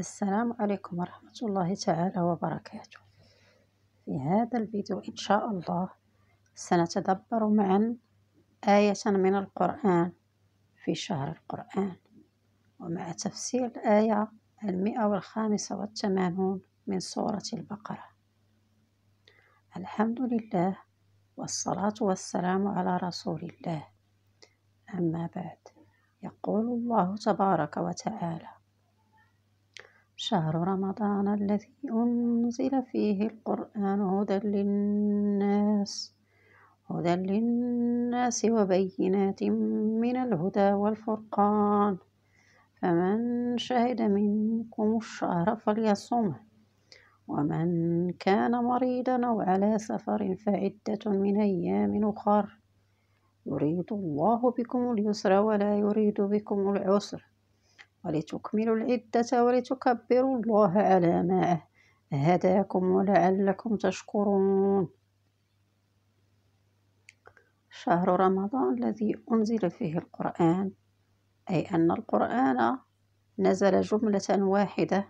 السلام عليكم ورحمة الله تعالى وبركاته في هذا الفيديو إن شاء الله سنتدبر معا آية من القرآن في شهر القرآن ومع تفسير الآية المئة والخامسة والثمانون من سورة البقرة الحمد لله والصلاة والسلام على رسول الله أما بعد يقول الله تبارك وتعالى شهر رمضان الذي أنزل فيه القرآن هدى للناس هدى للناس وبينات من الهدى والفرقان فمن شهد منكم الشهر فليصمه ومن كان مريضا أو على سفر فعدة من أيام أخر يريد الله بكم اليسر ولا يريد بكم العسر ولتكملوا العدة ولتكبروا الله على ما هداكم ولعلكم تشكرون شهر رمضان الذي أنزل فيه القرآن أي أن القرآن نزل جملة واحدة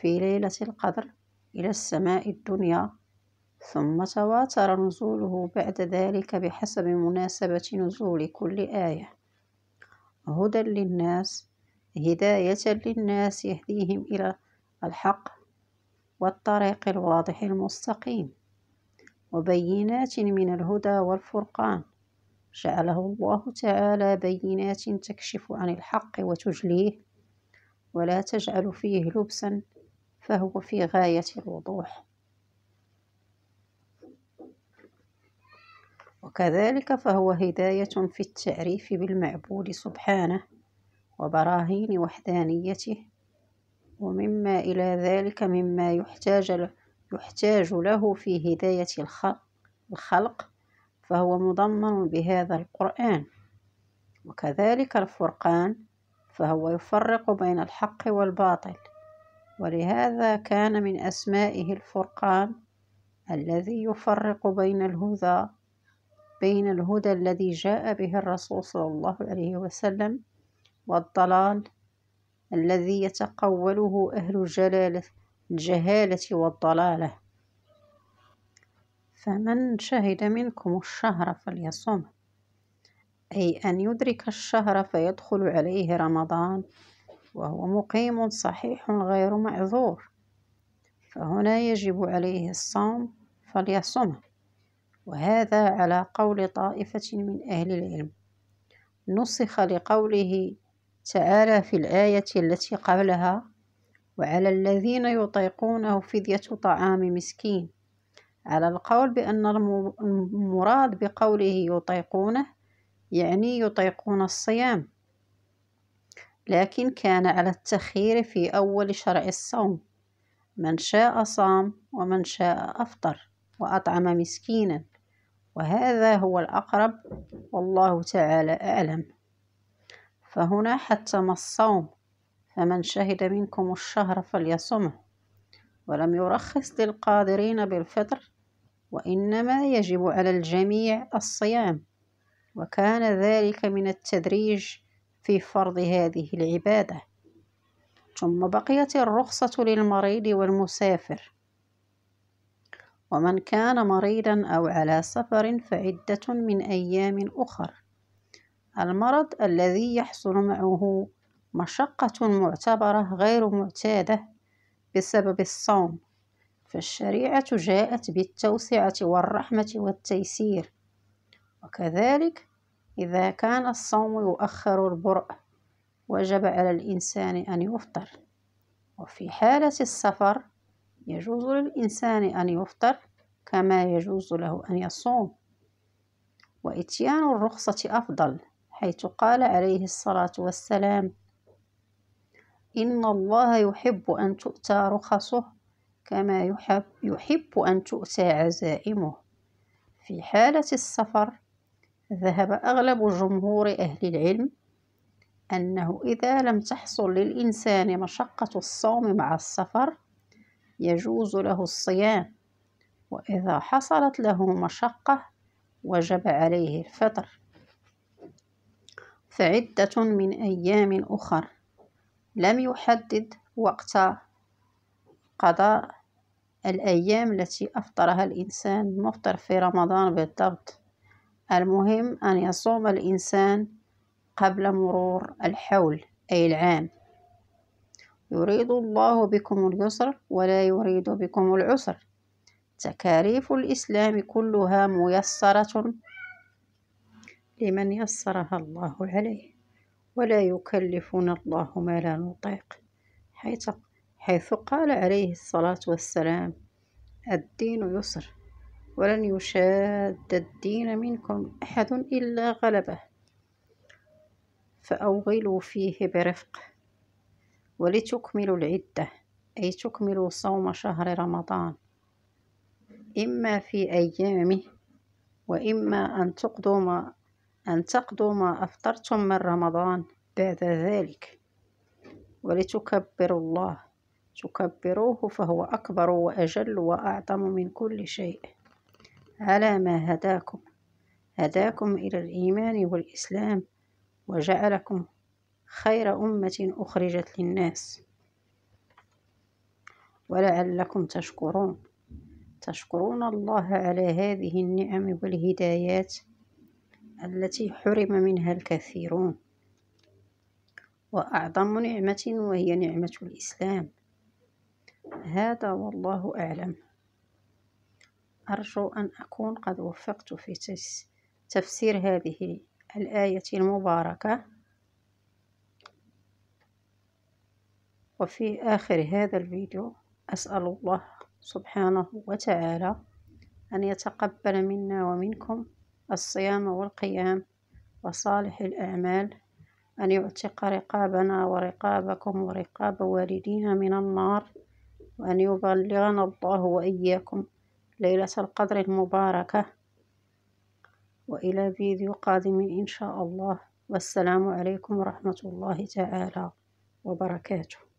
في ليلة القدر إلى السماء الدنيا ثم تواتر نزوله بعد ذلك بحسب مناسبة نزول كل آية هدى للناس هداية للناس يهديهم إلى الحق والطريق الواضح المستقيم وبينات من الهدى والفرقان جعله الله تعالى بينات تكشف عن الحق وتجليه ولا تجعل فيه لبسا فهو في غاية الوضوح وكذلك فهو هداية في التعريف بالمعبود سبحانه وبراهين وحدانيته ومما إلى ذلك مما يحتاج له يحتاج له في هداية الخلق فهو مضمن بهذا القرآن وكذلك الفرقان فهو يفرق بين الحق والباطل ولهذا كان من أسمائه الفرقان الذي يفرق بين الهدى بين الهدى الذي جاء به الرسول صلى الله عليه وسلم والضلال الذي يتقوله أهل الجلالة الجهالة والضلالة فمن شهد منكم الشهر فليصم أي أن يدرك الشهر فيدخل عليه رمضان وهو مقيم صحيح غير معذور فهنا يجب عليه الصوم فليصمه وهذا على قول طائفة من أهل العلم نسخ لقوله تعالى في الآية التي قبلها وعلى الذين يطيقونه فدية طعام مسكين على القول بأن المراد بقوله يطيقونه يعني يطيقون الصيام لكن كان على التخير في أول شرع الصوم من شاء صام ومن شاء أفطر وأطعم مسكينا وهذا هو الأقرب والله تعالى أعلم فهنا حتم الصوم فمن شهد منكم الشهر فليصمه ولم يرخص للقادرين بالفطر وإنما يجب على الجميع الصيام وكان ذلك من التدريج في فرض هذه العبادة ثم بقيت الرخصة للمريض والمسافر ومن كان مريضا أو على سفر فعدة من أيام أخر المرض الذي يحصل معه مشقة معتبرة غير معتادة بسبب الصوم فالشريعة جاءت بالتوسعة والرحمة والتيسير وكذلك إذا كان الصوم يؤخر البرء وجب على الإنسان أن يفطر وفي حالة السفر يجوز للإنسان أن يفطر كما يجوز له أن يصوم وإتيان الرخصة أفضل حيث قال عليه الصلاة والسلام إن الله يحب أن تؤتى رخصه كما يحب, يحب أن تؤتى عزائمه في حالة السفر ذهب أغلب جمهور أهل العلم أنه إذا لم تحصل للإنسان مشقة الصوم مع السفر يجوز له الصيام وإذا حصلت له مشقة وجب عليه الفطر فعدة من أيام أخر لم يحدد وقت قضاء الأيام التي أفطرها الإنسان مفطر في رمضان بالضبط المهم أن يصوم الإنسان قبل مرور الحول أي العام يريد الله بكم اليسر ولا يريد بكم العسر تكاليف الإسلام كلها ميسرة لمن يسرها الله عليه ولا يكلفنا الله ما لا نطيق حيث, حيث قال عليه الصلاة والسلام الدين يسر ولن يشاد الدين منكم أحد إلا غلبه فأوغلوا فيه برفق ولتكملوا العدة أي تكملوا صوم شهر رمضان إما في أيامه وإما أن تقضوا ما أن تقضوا ما أفطرتم من رمضان بعد ذلك ولتكبروا الله تكبروه فهو أكبر وأجل وأعظم من كل شيء على ما هداكم هداكم إلى الإيمان والإسلام وجعلكم خير أمة أخرجت للناس ولعلكم تشكرون تشكرون الله على هذه النعم والهدايات التي حرم منها الكثيرون وأعظم نعمة وهي نعمة الإسلام هذا والله أعلم أرجو أن أكون قد وفقت في تفسير هذه الآية المباركة وفي آخر هذا الفيديو أسأل الله سبحانه وتعالى أن يتقبل منا ومنكم الصيام والقيام وصالح الأعمال أن يعتق رقابنا ورقابكم ورقاب والدينا من النار وأن يبلغنا الله وإياكم ليلة القدر المباركة وإلى فيديو قادم إن شاء الله والسلام عليكم ورحمة الله تعالى وبركاته